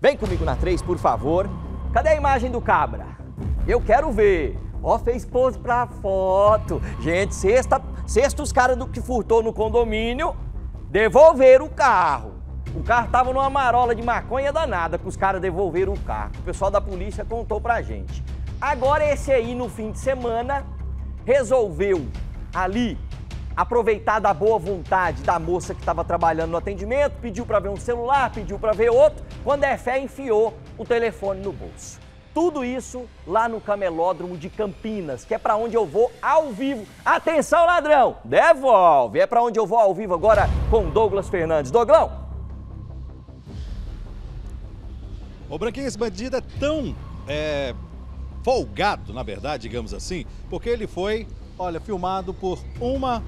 Vem comigo na 3, por favor. Cadê a imagem do cabra? Eu quero ver. Ó, fez pose pra foto. Gente, sexta, sexta os caras do que furtou no condomínio devolveram o carro. O carro tava numa marola de maconha danada que os caras devolveram o carro. O pessoal da polícia contou pra gente. Agora esse aí no fim de semana resolveu ali aproveitar da boa vontade da moça que estava trabalhando no atendimento, pediu para ver um celular, pediu para ver outro. Quando é fé, enfiou o telefone no bolso. Tudo isso lá no Camelódromo de Campinas, que é para onde eu vou ao vivo. Atenção, ladrão! Devolve! É para onde eu vou ao vivo agora com Douglas Fernandes. Doglão! O Branquinho, esse bandido é tão é, folgado, na verdade, digamos assim, porque ele foi, olha, filmado por uma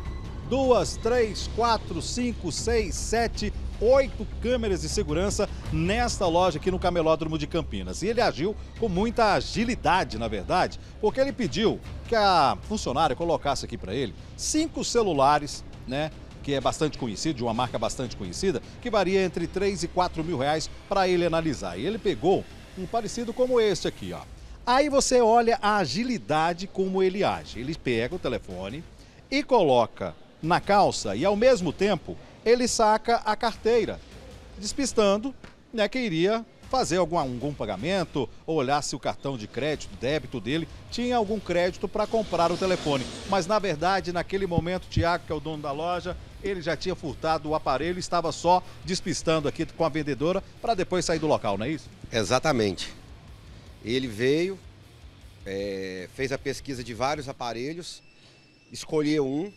duas, três, quatro, cinco, seis, sete, oito câmeras de segurança nesta loja aqui no Camelódromo de Campinas. E ele agiu com muita agilidade, na verdade, porque ele pediu que a funcionária colocasse aqui para ele cinco celulares, né? que é bastante conhecido, de uma marca bastante conhecida, que varia entre 3 e 4 mil reais para ele analisar. E ele pegou um parecido como este aqui, ó. Aí você olha a agilidade como ele age. Ele pega o telefone e coloca na calça e, ao mesmo tempo, ele saca a carteira, despistando né, que iria fazer algum, algum pagamento ou olhar se o cartão de crédito, débito dele tinha algum crédito para comprar o telefone. Mas na verdade, naquele momento, Tiago, que é o dono da loja, ele já tinha furtado o aparelho, estava só despistando aqui com a vendedora para depois sair do local, não é isso? Exatamente. Ele veio, é, fez a pesquisa de vários aparelhos, escolheu um,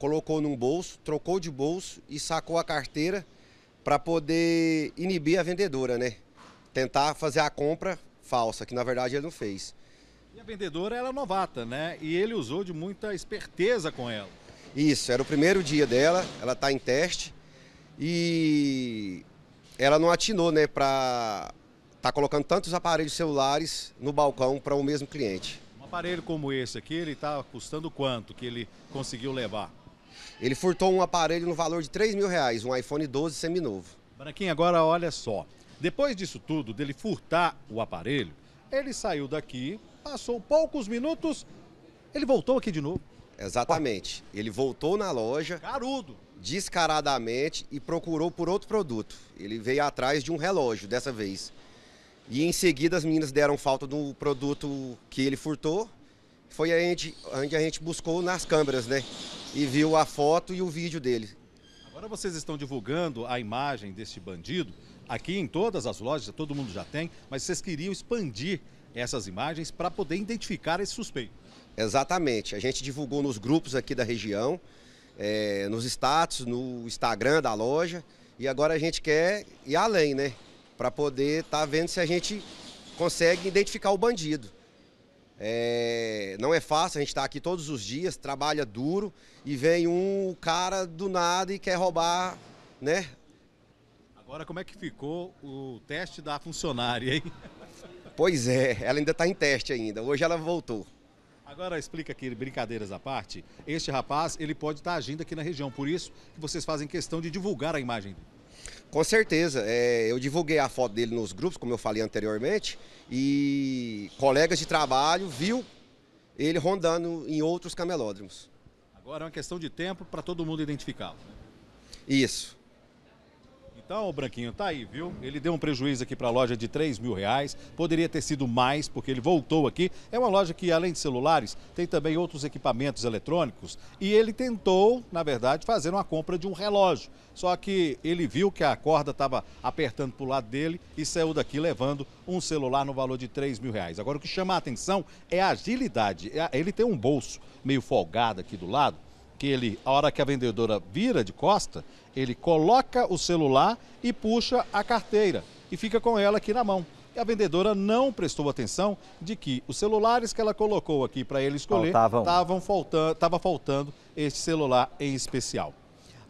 colocou num bolso, trocou de bolso e sacou a carteira para poder inibir a vendedora, né? Tentar fazer a compra falsa, que na verdade ele não fez. E a vendedora era é novata, né? E ele usou de muita esperteza com ela. Isso, era o primeiro dia dela, ela está em teste e ela não atinou, né, para tá colocando tantos aparelhos celulares no balcão para o mesmo cliente. Um aparelho como esse aqui, ele está custando quanto que ele conseguiu levar? Ele furtou um aparelho no valor de 3 mil reais, um iPhone 12 seminovo. Branquinho, agora olha só. Depois disso tudo, dele furtar o aparelho, ele saiu daqui, passou poucos minutos, ele voltou aqui de novo. Exatamente. Ele voltou na loja. Carudo! Descaradamente e procurou por outro produto. Ele veio atrás de um relógio dessa vez. E em seguida as meninas deram falta do produto que ele furtou. Foi onde a gente buscou nas câmeras, né? e viu a foto e o vídeo dele. Agora vocês estão divulgando a imagem deste bandido aqui em todas as lojas, todo mundo já tem, mas vocês queriam expandir essas imagens para poder identificar esse suspeito. Exatamente. A gente divulgou nos grupos aqui da região, é, nos status, no Instagram da loja. E agora a gente quer ir além, né? Para poder estar tá vendo se a gente consegue identificar o bandido. É, não é fácil, a gente está aqui todos os dias, trabalha duro e vem um cara do nada e quer roubar, né? Agora, como é que ficou o teste da funcionária, hein? Pois é, ela ainda está em teste ainda. Hoje ela voltou. Agora explica aqui, brincadeiras à parte, este rapaz ele pode estar tá agindo aqui na região, por isso que vocês fazem questão de divulgar a imagem dele. Com certeza. É, eu divulguei a foto dele nos grupos, como eu falei anteriormente, e colegas de trabalho viu ele rondando em outros camelódromos. Agora é uma questão de tempo para todo mundo identificá-lo. Isso. Então, Branquinho, tá aí, viu? Ele deu um prejuízo aqui para a loja de 3 mil reais. Poderia ter sido mais, porque ele voltou aqui. É uma loja que, além de celulares, tem também outros equipamentos eletrônicos. E ele tentou, na verdade, fazer uma compra de um relógio. Só que ele viu que a corda estava apertando para o lado dele e saiu daqui levando um celular no valor de 3 mil reais. Agora, o que chama a atenção é a agilidade. É ele tem um bolso meio folgado aqui do lado que ele, a hora que a vendedora vira de costa, ele coloca o celular e puxa a carteira e fica com ela aqui na mão. E a vendedora não prestou atenção de que os celulares que ela colocou aqui para ele escolher estavam faltando, faltando este celular em especial.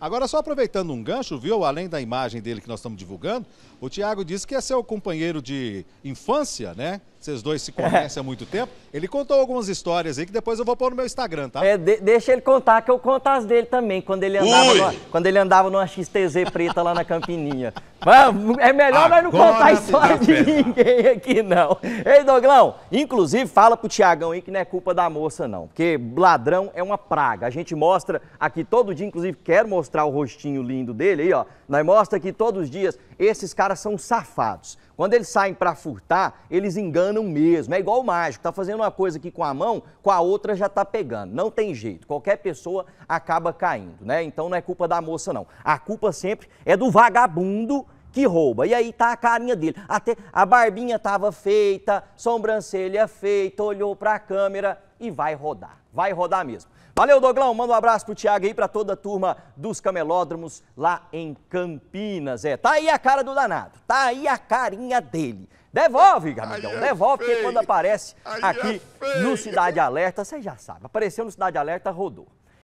Agora, só aproveitando um gancho, viu? Além da imagem dele que nós estamos divulgando, o Tiago disse que é seu companheiro de infância, né? Vocês dois se conhecem há muito tempo. Ele contou algumas histórias aí que depois eu vou pôr no meu Instagram, tá? É, de deixa ele contar, que eu conto as dele também, quando ele andava, numa, quando ele andava numa XTZ preta lá na Campininha. Mas, é melhor Agora nós não contar história de pena. ninguém aqui, não. Ei, Doglão, inclusive fala pro Tiagão aí que não é culpa da moça, não. Porque ladrão é uma praga. A gente mostra aqui todo dia, inclusive quero mostrar mostrar o rostinho lindo dele aí, ó. Nós mostra que todos os dias. Esses caras são safados. Quando eles saem para furtar, eles enganam mesmo. É igual o mágico, tá fazendo uma coisa aqui com a mão, com a outra já tá pegando. Não tem jeito. Qualquer pessoa acaba caindo, né? Então não é culpa da moça não. A culpa sempre é do vagabundo que rouba. E aí tá a carinha dele. Até a barbinha tava feita, sobrancelha feita, olhou para a câmera e vai rodar. Vai rodar mesmo. Valeu, Doglão. Manda um abraço pro Thiago aí, para toda a turma dos camelódromos lá em Campinas. É, tá aí a cara do danado. Tá aí a carinha dele. Devolve, amigão, é devolve, feio. porque quando aparece Aí é aqui é no Cidade Alerta, você já sabe, apareceu no Cidade Alerta, rodou.